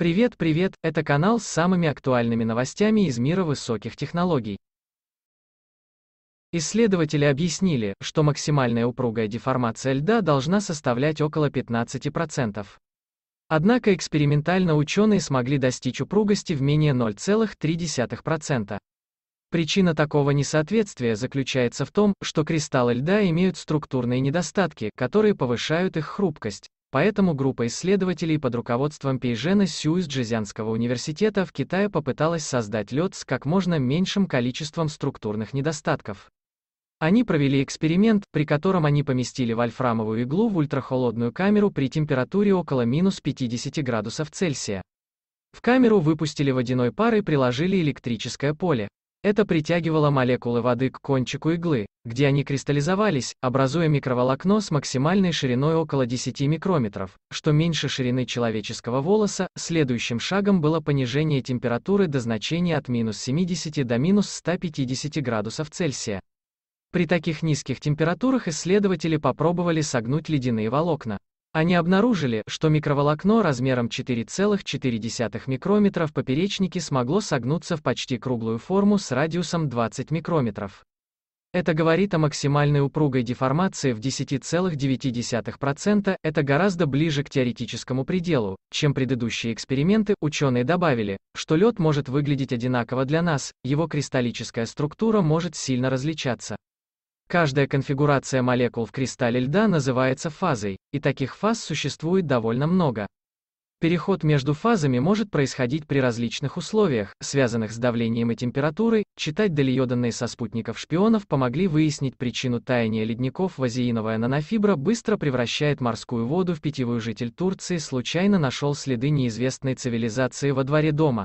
Привет, привет, это канал с самыми актуальными новостями из мира высоких технологий. Исследователи объяснили, что максимальная упругая деформация льда должна составлять около 15%. Однако экспериментально ученые смогли достичь упругости в менее 0,3%. Причина такого несоответствия заключается в том, что кристаллы льда имеют структурные недостатки, которые повышают их хрупкость, Поэтому группа исследователей под руководством Пейжена Сю из Джезянского университета в Китае попыталась создать лед с как можно меньшим количеством структурных недостатков. Они провели эксперимент, при котором они поместили вольфрамовую иглу в ультрахолодную камеру при температуре около минус 50 градусов Цельсия. В камеру выпустили водяной пар и приложили электрическое поле. Это притягивало молекулы воды к кончику иглы, где они кристаллизовались, образуя микроволокно с максимальной шириной около 10 микрометров, что меньше ширины человеческого волоса. Следующим шагом было понижение температуры до значения от минус 70 до минус 150 градусов Цельсия. При таких низких температурах исследователи попробовали согнуть ледяные волокна. Они обнаружили, что микроволокно размером 4,4 микрометра в поперечнике смогло согнуться в почти круглую форму с радиусом 20 микрометров. Это говорит о максимальной упругой деформации в 10,9%, это гораздо ближе к теоретическому пределу, чем предыдущие эксперименты, ученые добавили, что лед может выглядеть одинаково для нас, его кристаллическая структура может сильно различаться. Каждая конфигурация молекул в кристалле льда называется фазой, и таких фаз существует довольно много. Переход между фазами может происходить при различных условиях, связанных с давлением и температурой. Читать далее данные со спутников шпионов помогли выяснить причину таяния ледников. Вазеиновая нанофибра быстро превращает морскую воду в питьевую. Житель Турции случайно нашел следы неизвестной цивилизации во дворе дома.